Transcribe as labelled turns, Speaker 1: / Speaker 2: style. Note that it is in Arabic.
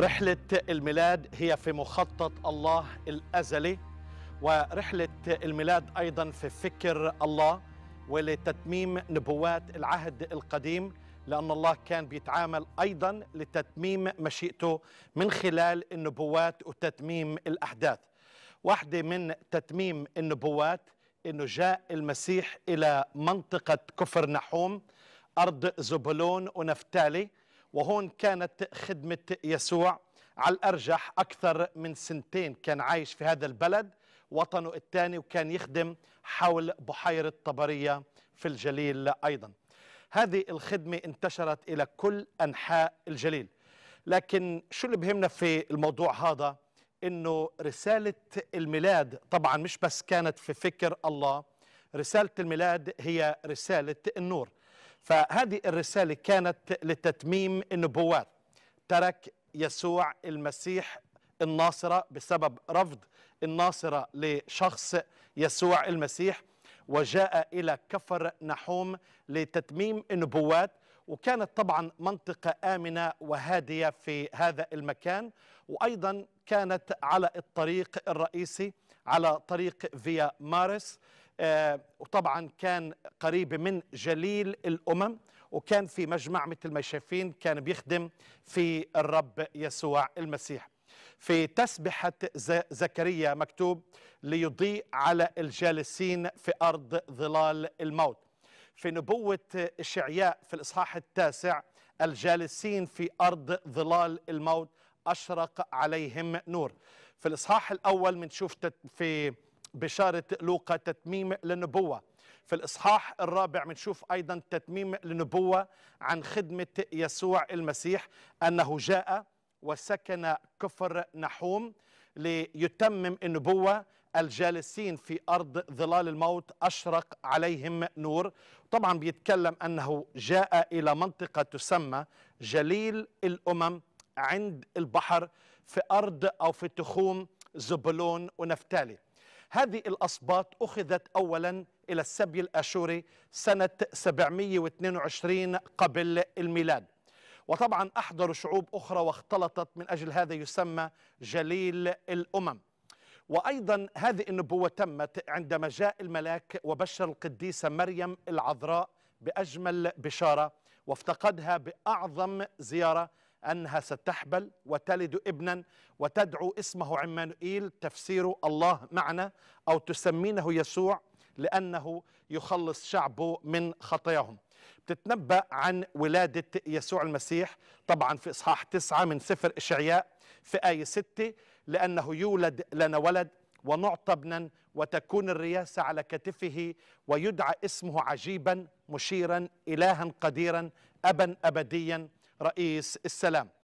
Speaker 1: رحلة الميلاد هي في مخطط الله الأزلي ورحلة الميلاد أيضا في فكر الله ولتتميم نبوات العهد القديم لأن الله كان بيتعامل أيضا لتتميم مشيئته من خلال النبوات وتتميم الأحداث واحدة من تتميم النبوات أنه جاء المسيح إلى منطقة كفر نحوم أرض زبلون ونفتالي وهون كانت خدمة يسوع على الأرجح أكثر من سنتين كان عايش في هذا البلد وطنه الثاني وكان يخدم حول بحيرة طبرية في الجليل أيضا هذه الخدمة انتشرت إلى كل أنحاء الجليل لكن شو اللي بهمنا في الموضوع هذا أنه رسالة الميلاد طبعا مش بس كانت في فكر الله رسالة الميلاد هي رسالة النور فهذه الرسالة كانت لتتميم النبوات ترك يسوع المسيح الناصرة بسبب رفض الناصرة لشخص يسوع المسيح وجاء إلى كفر نحوم لتتميم النبوات وكانت طبعا منطقة آمنة وهادية في هذا المكان وأيضا كانت على الطريق الرئيسي على طريق فيا مارس آه، وطبعا كان قريب من جليل الأمم وكان في مجمع مثل ما شايفين كان بيخدم في الرب يسوع المسيح في تسبحة زكريا مكتوب ليضيء على الجالسين في أرض ظلال الموت في نبوة الشعياء في الإصحاح التاسع الجالسين في أرض ظلال الموت أشرق عليهم نور في الإصحاح الأول بنشوف في بشارة لوقا تتميم للنبوة في الإصحاح الرابع بنشوف أيضا تتميم للنبوة عن خدمة يسوع المسيح أنه جاء وسكن كفر نحوم ليتمم النبوة الجالسين في أرض ظلال الموت أشرق عليهم نور طبعا بيتكلم أنه جاء إلى منطقة تسمى جليل الأمم عند البحر في أرض أو في تخوم زبلون ونفتالي هذه الأصباط أخذت أولا إلى السبي الأشوري سنة 722 قبل الميلاد وطبعا أحضروا شعوب أخرى واختلطت من أجل هذا يسمى جليل الأمم وأيضا هذه النبوة تمت عندما جاء الملاك وبشر القديسة مريم العذراء بأجمل بشارة وافتقدها بأعظم زيارة أنها ستحبل وتلد ابنا وتدعو اسمه عمانوئيل تفسير الله معنا أو تسمينه يسوع لأنه يخلص شعبه من خطاياهم بتتنبأ عن ولادة يسوع المسيح طبعا في إصحاح تسعة من سفر إشعياء في آية ستة لأنه يولد لنا ولد ونعطى ابنا وتكون الرياسة على كتفه ويدعى اسمه عجيبا مشيرا إلها قديرا أبا أبديا رئيس السلام